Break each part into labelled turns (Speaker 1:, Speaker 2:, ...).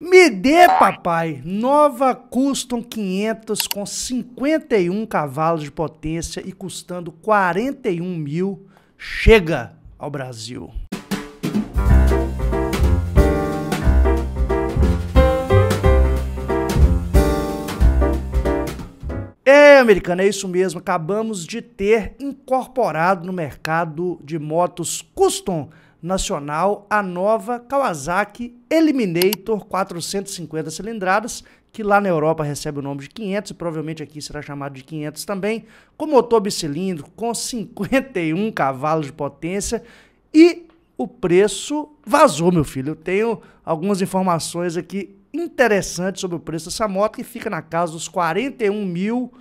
Speaker 1: Me dê, papai, nova Custom 500 com 51 cavalos de potência e custando 41 mil, chega ao Brasil. É, americano, é isso mesmo. Acabamos de ter incorporado no mercado de motos custom nacional a nova Kawasaki Eliminator 450 cilindradas, que lá na Europa recebe o nome de 500 e provavelmente aqui será chamado de 500 também, com motor bicilíndrico com 51 cavalos de potência e o preço vazou, meu filho. Eu tenho algumas informações aqui interessantes sobre o preço dessa moto que fica na casa dos 41 mil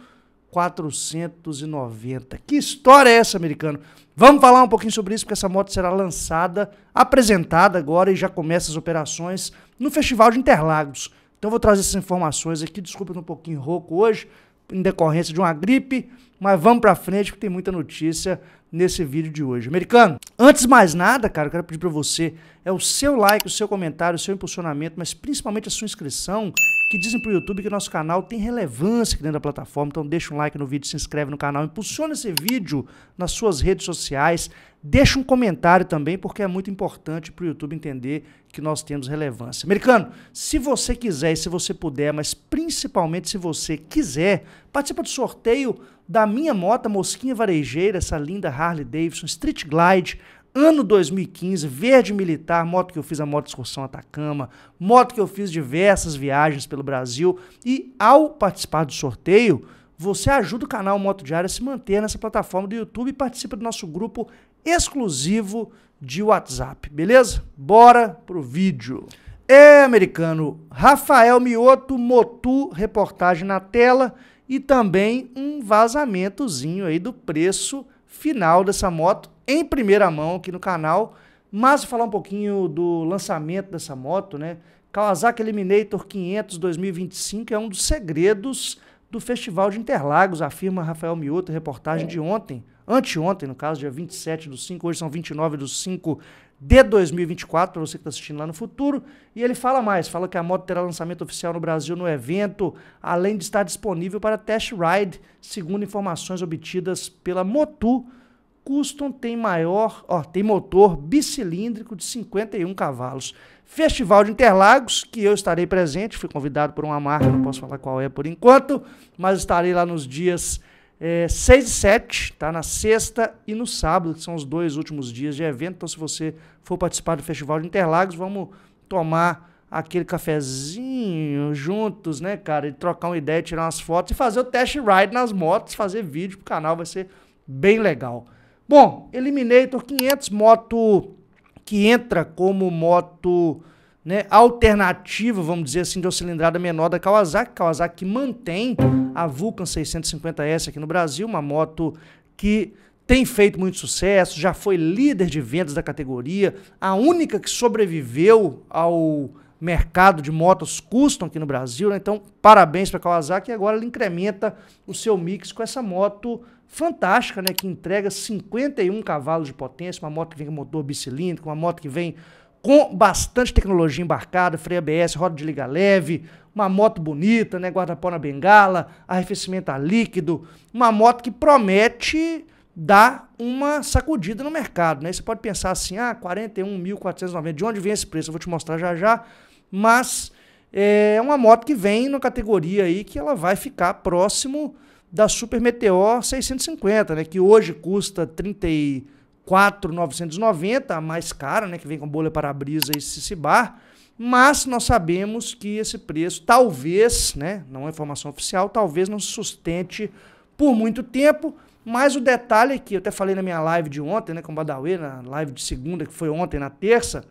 Speaker 1: 490. Que história é essa, americano? Vamos falar um pouquinho sobre isso, porque essa moto será lançada, apresentada agora e já começa as operações no Festival de Interlagos. Então vou trazer essas informações aqui, desculpa um pouquinho rouco hoje, em decorrência de uma gripe, mas vamos para frente que tem muita notícia nesse vídeo de hoje. Americano, antes de mais nada, cara, eu quero pedir para você é o seu like, o seu comentário, o seu impulsionamento, mas principalmente a sua inscrição que dizem para o YouTube que nosso canal tem relevância aqui dentro da plataforma. Então deixa um like no vídeo, se inscreve no canal, impulsiona esse vídeo nas suas redes sociais, deixa um comentário também, porque é muito importante para o YouTube entender que nós temos relevância. Americano, se você quiser e se você puder, mas principalmente se você quiser, participa do sorteio da minha moto, Mosquinha Varejeira, essa linda Harley Davidson Street Glide, Ano 2015, verde militar, moto que eu fiz a moto excursão Atacama, moto que eu fiz diversas viagens pelo Brasil. E ao participar do sorteio, você ajuda o canal Moto Diário a se manter nessa plataforma do YouTube e participa do nosso grupo exclusivo de WhatsApp, beleza? Bora pro vídeo. É, americano, Rafael Mioto, Motu, reportagem na tela e também um vazamentozinho aí do preço final dessa moto em primeira mão aqui no canal. Mas falar um pouquinho do lançamento dessa moto, né? Kawasaki Eliminator 500 2025 é um dos segredos do Festival de Interlagos, afirma Rafael Mioto, reportagem de ontem, anteontem, no caso, dia 27 do 5, hoje são 29 do 5 de 2024, para você que está assistindo lá no futuro. E ele fala mais, fala que a moto terá lançamento oficial no Brasil no evento, além de estar disponível para test ride, segundo informações obtidas pela Motu, Custom tem maior, ó, tem motor bicilíndrico de 51 cavalos. Festival de Interlagos, que eu estarei presente, fui convidado por uma marca, não posso falar qual é por enquanto, mas estarei lá nos dias é, eh, 6 e 7, tá? Na sexta e no sábado, que são os dois últimos dias de evento. Então, se você for participar do Festival de Interlagos, vamos tomar aquele cafezinho juntos, né, cara? E trocar uma ideia, tirar umas fotos e fazer o test ride nas motos, fazer vídeo pro canal, vai ser bem legal. Bom, Eliminator 500, moto que entra como moto né, alternativa, vamos dizer assim, de cilindrada menor da Kawasaki. Kawasaki mantém a Vulcan 650S aqui no Brasil, uma moto que tem feito muito sucesso, já foi líder de vendas da categoria, a única que sobreviveu ao mercado de motos custam aqui no Brasil. Né? Então, parabéns para a Kawasaki. E agora ele incrementa o seu mix com essa moto fantástica, né? que entrega 51 cavalos de potência, uma moto que vem com motor bicilíndrico, uma moto que vem com bastante tecnologia embarcada, freio ABS, roda de liga leve, uma moto bonita, né? guarda-pó na bengala, arrefecimento a líquido, uma moto que promete dar uma sacudida no mercado. Né? Você pode pensar assim, ah, 41.490, de onde vem esse preço? Eu vou te mostrar já já mas eh, é uma moto que vem na categoria aí que ela vai ficar próximo da Super Meteor 650, né, que hoje custa 34.990, a mais cara, né, que vem com bolha para-brisa e Cicibar, mas nós sabemos que esse preço talvez, né, não é informação oficial, talvez não se sustente por muito tempo, mas o detalhe é que eu até falei na minha live de ontem, né, com o Badawi, na live de segunda que foi ontem na terça,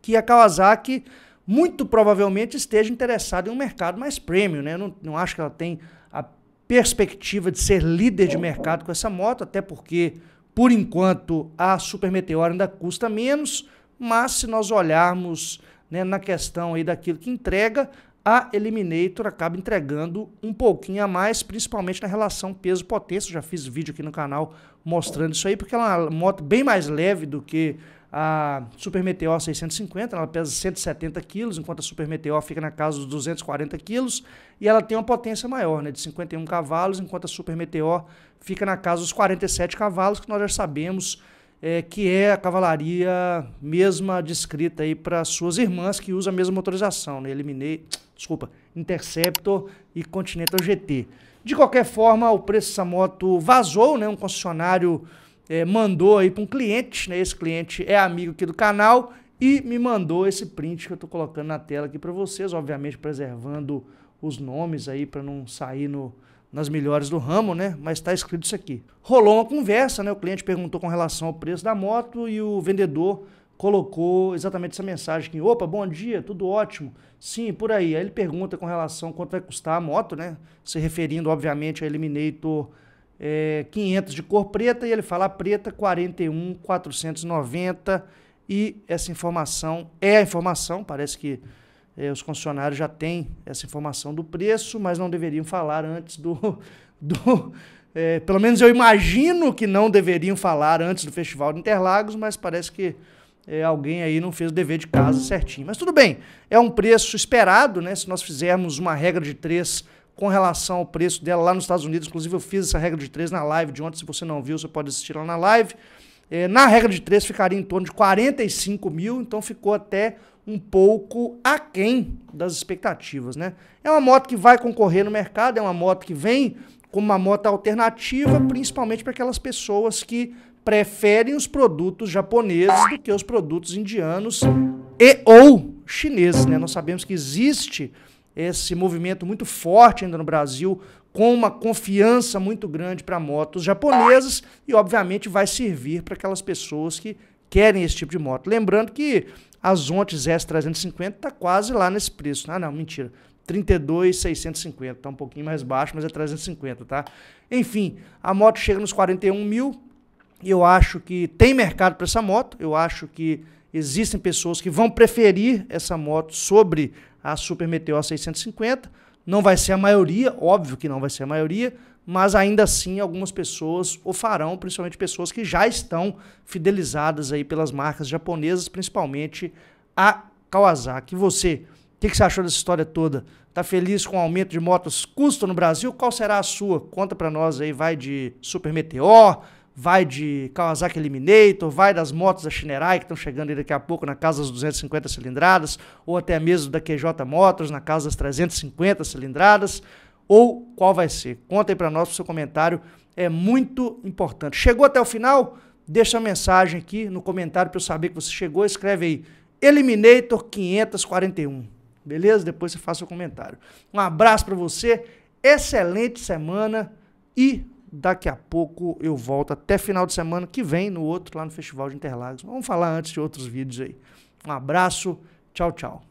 Speaker 1: que a Kawasaki muito provavelmente esteja interessada em um mercado mais premium. Né? não, não acho que ela tem a perspectiva de ser líder de mercado com essa moto, até porque, por enquanto, a Super Meteor ainda custa menos, mas se nós olharmos né, na questão aí daquilo que entrega, a Eliminator acaba entregando um pouquinho a mais, principalmente na relação peso-potência. Já fiz vídeo aqui no canal mostrando isso aí, porque ela é uma moto bem mais leve do que a Super Meteor 650, ela pesa 170 quilos, enquanto a Super Meteor fica na casa dos 240 quilos, e ela tem uma potência maior, né, de 51 cavalos, enquanto a Super Meteor fica na casa dos 47 cavalos, que nós já sabemos é, que é a cavalaria mesma descrita aí para suas irmãs que usa a mesma motorização, né? Eliminei, desculpa, Interceptor e Continental GT. De qualquer forma, o preço dessa moto vazou, né? Um concessionário é, mandou aí para um cliente, né? Esse cliente é amigo aqui do canal e me mandou esse print que eu estou colocando na tela aqui para vocês, obviamente preservando os nomes aí para não sair no, nas melhores do ramo, né? Mas está escrito isso aqui. Rolou uma conversa, né? O cliente perguntou com relação ao preço da moto e o vendedor colocou exatamente essa mensagem aqui. Opa, bom dia, tudo ótimo. Sim, por aí. Aí ele pergunta com relação a quanto vai custar a moto, né? Se referindo, obviamente, a Eliminator é, 500 de cor preta e ele fala preta 41 490 e essa informação é a informação, parece que é, os concessionários já têm essa informação do preço, mas não deveriam falar antes do. do é, pelo menos eu imagino que não deveriam falar antes do Festival de Interlagos, mas parece que é, alguém aí não fez o dever de casa certinho. Mas tudo bem, é um preço esperado, né? Se nós fizermos uma regra de três com relação ao preço dela lá nos Estados Unidos. Inclusive, eu fiz essa regra de três na live de ontem. Se você não viu, você pode assistir lá na live. É, na regra de três ficaria em torno de 45 mil, então ficou até um pouco aquém das expectativas, né? É uma moto que vai concorrer no mercado, é uma moto que vem como uma moto alternativa, principalmente para aquelas pessoas que preferem os produtos japoneses do que os produtos indianos e ou chineses, né? Nós sabemos que existe esse movimento muito forte ainda no Brasil, com uma confiança muito grande para motos japonesas e, obviamente, vai servir para aquelas pessoas que querem esse tipo de moto. Lembrando que a Zontes S350 está quase lá nesse preço. Ah, não, mentira. 32,650, tá um pouquinho mais baixo, mas é 350, tá? Enfim, a moto chega nos 41 mil, eu acho que tem mercado para essa moto, eu acho que existem pessoas que vão preferir essa moto sobre a Super Meteor 650. Não vai ser a maioria, óbvio que não vai ser a maioria, mas ainda assim algumas pessoas o farão, principalmente pessoas que já estão fidelizadas aí pelas marcas japonesas, principalmente a Kawasaki. Você, o que, que, você achou dessa história toda? Tá feliz com o aumento de motos custo no Brasil? Qual será a sua? Conta para nós aí, vai de Super Meteor, vai de Kawasaki Eliminator, vai das motos da Shinerai, que estão chegando aí daqui a pouco na casa das 250 cilindradas, ou até mesmo da QJ Motors, na casa das 350 cilindradas, ou qual vai ser? Conta aí para nós, o seu comentário é muito importante. Chegou até o final? Deixa a mensagem aqui no comentário para eu saber que você chegou, escreve aí, Eliminator 541, beleza? Depois você faz seu comentário. Um abraço para você, excelente semana e Daqui a pouco eu volto até final de semana que vem, no outro, lá no Festival de Interlagos. Vamos falar antes de outros vídeos aí. Um abraço, tchau, tchau.